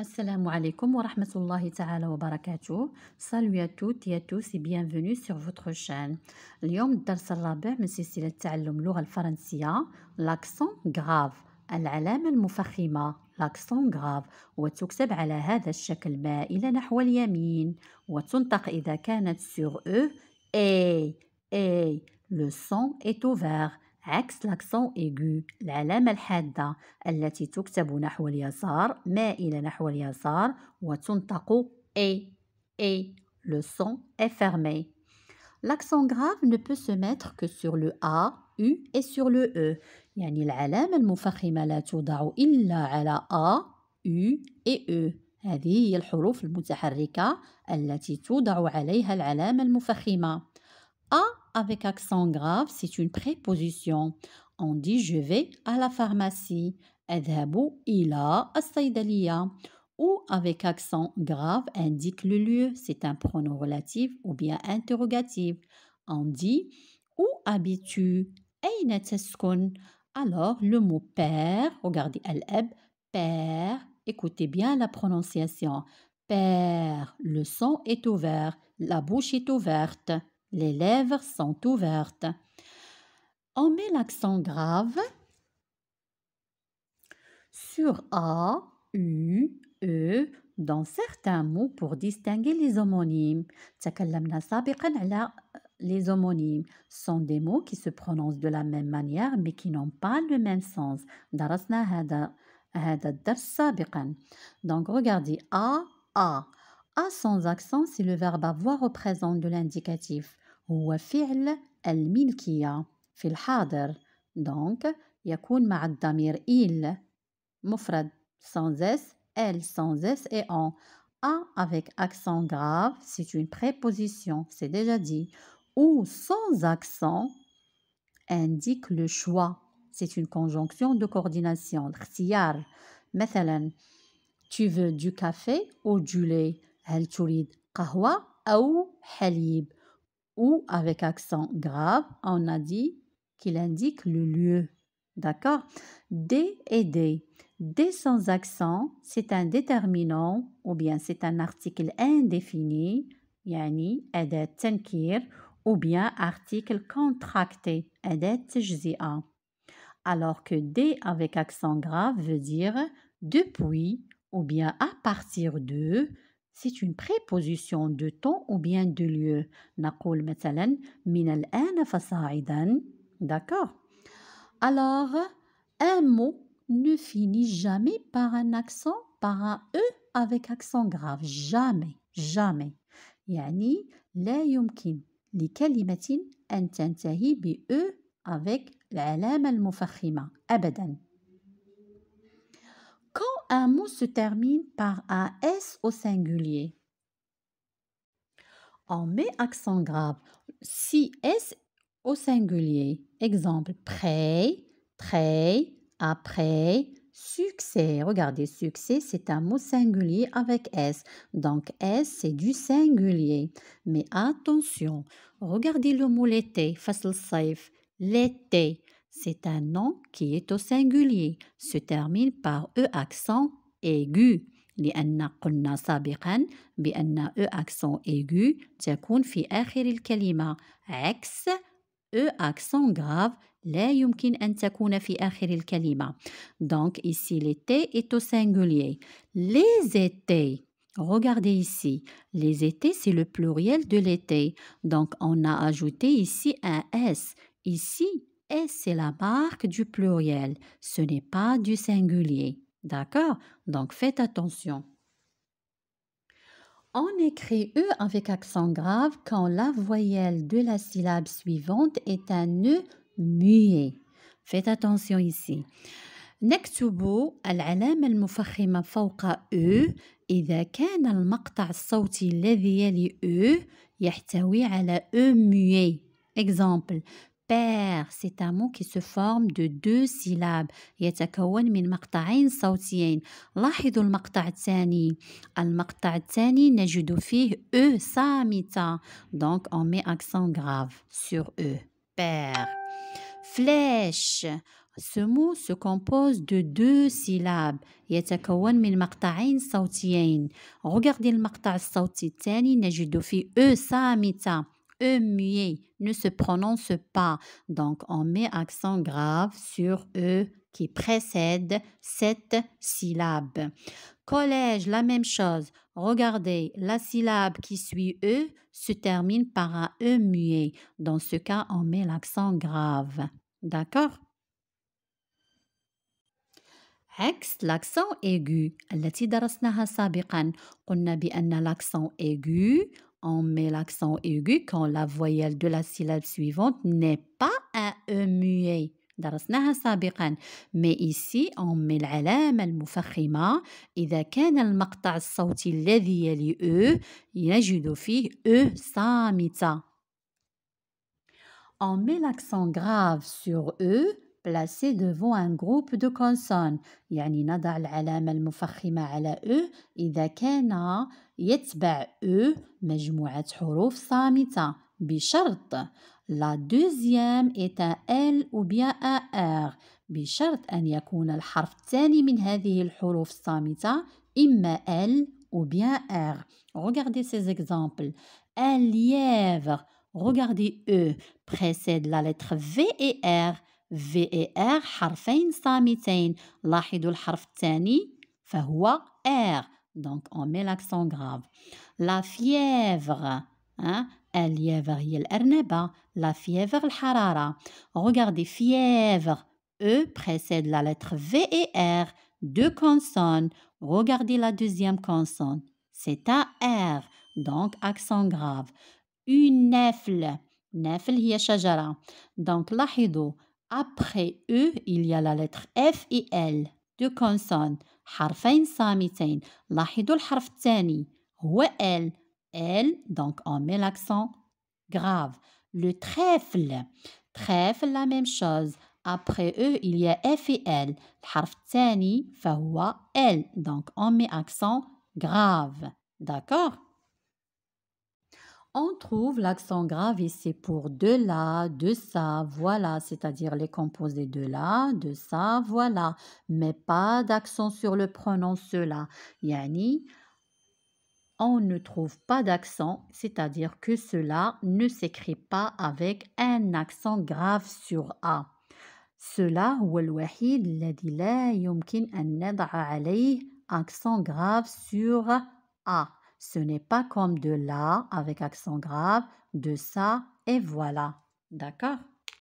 السلام عليكم ورحمة الله تعالى وبركاته سالو يا توت يا توسي بيانفوني سيغ فوتخو شان اليوم الدرس الرابع من سلسلة تعلم اللغة الفرنسية لاكسون غاف العلامة المفخمة لاكسون غاف وتكتب على هذا الشكل مائلة نحو اليمين وتنطق إذا كانت سيغ أو إي إي لو سون إي توفاغ عكس لاكسون ايغو العلامة الحادة التي تكتب نحو اليسار مائلة نحو اليسار وتنطق اي اي لو صون افيرمي لاكسون غراف grave ne peut se mettre que sur le A, U et sur le E. يعني العلامة المفخمة لا توضع إلا على A, U et E. هذه هي الحروف المتحركة التي توضع عليها العلامة المفخمة. A avec accent grave, c'est une préposition. On dit je vais à la pharmacie. Ou avec accent grave indique le lieu. C'est un pronom relatif ou bien interrogatif. On dit où habites-tu? Alors le mot père, regardez al père. Écoutez bien la prononciation. Père, le son est ouvert, la bouche est ouverte. Les lèvres sont ouvertes. On met l'accent grave sur A, U, E dans certains mots pour distinguer les homonymes. Euh, les homonymes sont des mots qui se prononcent de la même manière mais qui n'ont pas le même sens. Donc regardez A A A sans accent si le verbe avoir représente de l'indicatif. هو فعل الملكية في الحاضر دونك يكون مع الضمير il مفرد sans s, elle sans s et en A avec accent grave, c'est une préposition, c'est déjà dit. Ou sans accent indique le choix. C'est une conjonction de coordination. مثلا, tu veux du café ou du lait? هل تريد قهوة أو حليب؟ ou avec accent grave, on a dit qu'il indique le lieu. D'accord D et D. D sans accent, c'est un déterminant ou bien c'est un article indéfini, yani edet tenkir, ou bien article contracté, Edet jzia. Alors que D avec accent grave veut dire depuis ou bien à partir de, c'est une préposition de temps ou bien de lieu. D'accord Alors, un mot ne finit jamais par un accent, par un E avec accent grave. Jamais, jamais. يعني لا يمكن لكلمة أن تنتهي e » avec العلامة المفخمة أبداً un mot se termine par un S au singulier, on met accent grave. Si S au singulier. Exemple, prêt, prêt, après, succès. Regardez, succès, c'est un mot singulier avec S. Donc, S, c'est du singulier. Mais attention, regardez le mot l'été, l'été c'est un nom qui est au singulier, se termine par E accent aigu. لأن قلنا سابقا بأن e accent aigu تكون في آخر الكلمة عكس e accent grave لا يمكن أن تكون في آخر الكلمة donc ici l'été est au singulier les étés Regardez ici, les étés, c'est le pluriel de l'été. Donc, on a ajouté ici un S. Ici, et c'est la marque du pluriel, ce n'est pas du singulier. D'accord Donc faites attention. On écrit E avec accent grave quand la voyelle de la syllabe suivante est un E muet. Faites attention ici. نكتب العلامة المفخمة فوق أو إذا كان المقطع الصوتي الذي يلي يحتوي على E muet. Exemple, père, c'est un mot qui se forme de deux syllabes. يتكون من مقطعين صوتيين. لاحظوا المقطع الثاني. المقطع الثاني نجد فيه e Donc on met accent grave sur e. Père. Flèche. Ce mot se compose de deux syllabes. يتكون من مقطعين صوتيين. Regardez le مقطع الصوتي الثاني نجد فيه e صامتة. E muet ne se prononce pas. Donc, on met accent grave sur E qui précède cette syllabe. Collège, la même chose. Regardez, la syllabe qui suit E se termine par un E muet. Dans ce cas, on met l'accent grave. D'accord l'accent l'accent aigu. « aigu on met l'accent aigu quand la voyelle de la syllabe suivante n'est pas un E muet. درسناها سابقا ما إيسي أمي العلامة المفخمة إذا كان المقطع الصوتي الذي يلي أو e, يجد فيه أو e صامتة On met l'accent grave sur E placé devant un groupe de consonnes يعني نضع العلامة المفخمة على أ e. إذا كان يتبع أ e، مجموعة حروف صامتة بشرط La deuxième est un L ou bien un R بشرط أن يكون الحرف الثاني من هذه الحروف الصامتة إما L ou bien R. Regardez ces exemples. Un lièvre, regardez E, précède la lettre V et R. « V e » VER حرفين صامتين لاحظوا الحرف الثاني فهو R donc on met l'accent grave la fièvre hein? اليافغ هي الأرنبة la fièvre l'harara. » regardez fièvre E précède la lettre V et R deux consonnes regardez la deuxième consonne c'est un « R donc accent grave une nefle nefle هي donc لاحظوا après E, il y a la lettre F et L, deux consonnes. Harfain صامتين لاحظوا الحرف الثاني هو L. L, donc on met l'accent grave. Le trèfle, trèfle, la même chose. Après E, il y a F et L. الحرف fa فهو L, donc on met accent grave. D'accord on trouve l'accent grave ici pour de là, de ça, voilà, c'est-à-dire les composés de là, de ça, voilà, mais pas d'accent sur le pronom cela. Yani, on ne trouve pas d'accent, c'est-à-dire que cela ne s'écrit pas avec un accent grave sur A. Cela هو الوحيد الذي لا يمكن accent grave sur A. Ce n'est pas comme de là avec accent grave, de ça et voilà. D'accord